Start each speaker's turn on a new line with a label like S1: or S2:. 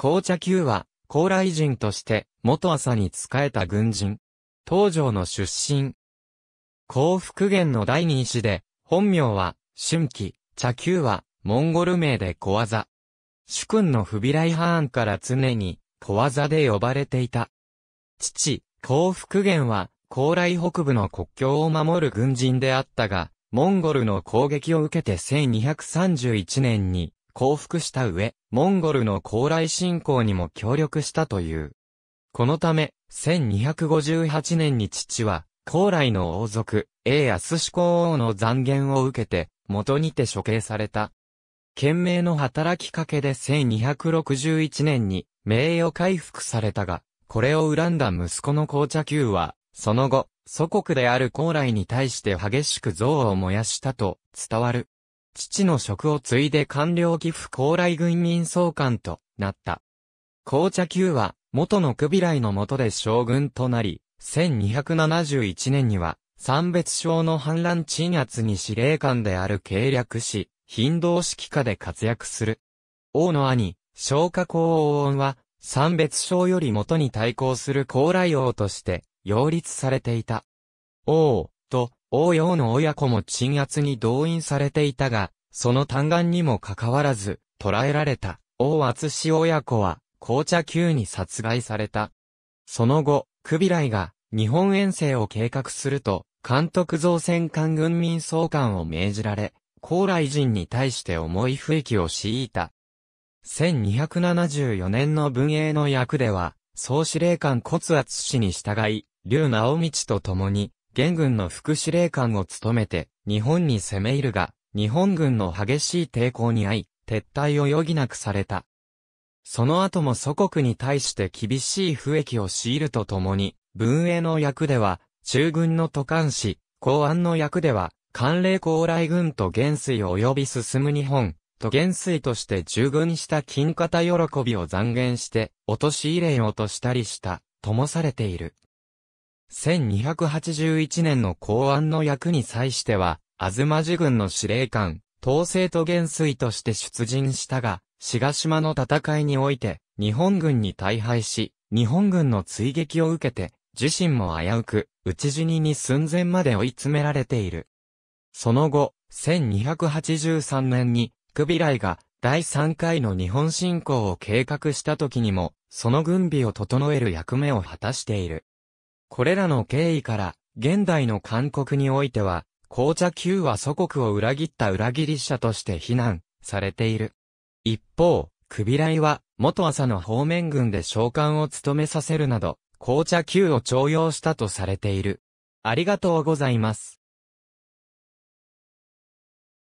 S1: 紅茶級は、高麗人として、元朝に仕えた軍人。東条の出身。幸福源の第二子で、本名は、春季、茶球は、モンゴル名で小技。主君のフビライハーンから常に、小技で呼ばれていた。父、幸福源は、高麗北部の国境を守る軍人であったが、モンゴルの攻撃を受けて1231年に、降伏した上、モンゴルの高麗侵攻にも協力したという。このため、1258年に父は、高麗の王族、英安志公王の残言を受けて、元にて処刑された。懸命の働きかけで1261年に名誉回復されたが、これを恨んだ息子の紅茶球は、その後、祖国である高麗に対して激しく憎悪を燃やしたと伝わる。父の職を継いで官僚岐阜高麗軍民総監となった。紅茶級は、元のクビライの下で将軍となり、1271年には、三別省の反乱鎮圧に司令官である計略し、頻道指揮下で活躍する。王の兄、昇華公王恩は、三別省より元に対抗する高麗王として、擁立されていた。王、と、王陽の親子も鎮圧に動員されていたが、その嘆願にもかかわらず、捕らえられた、王厚氏親子は、紅茶宮に殺害された。その後、クビライが、日本遠征を計画すると、監督造船艦軍民総監を命じられ、高麗人に対して重い不気を強いた。1274年の文英の役では、総司令官骨厚氏に従い、劉直道と共に、元軍の副司令官を務めて、日本に攻め入るが、日本軍の激しい抵抗に遭い、撤退を余儀なくされた。その後も祖国に対して厳しい不益を強いるとともに、文英の役では、中軍の都監視、公安の役では、官令高麗軍と元帥及び進む日本、と元帥として従軍した金型喜びを残言して、落とし入れようとしたりした、ともされている。1281年の公安の役に際しては、東寺軍の司令官、東西都元帥として出陣したが、志賀島の戦いにおいて、日本軍に大敗し、日本軍の追撃を受けて、自身も危うく、内死にに寸前まで追い詰められている。その後、1283年に、クビライが第3回の日本侵攻を計画した時にも、その軍備を整える役目を果たしている。これらの経緯から、現代の韓国においては、紅茶級は祖国を裏切った裏切り者として非難されている。一方、クビライは、元朝の方面軍で召喚を務めさせるなど、紅茶級を徴用したとされている。ありがとうございます。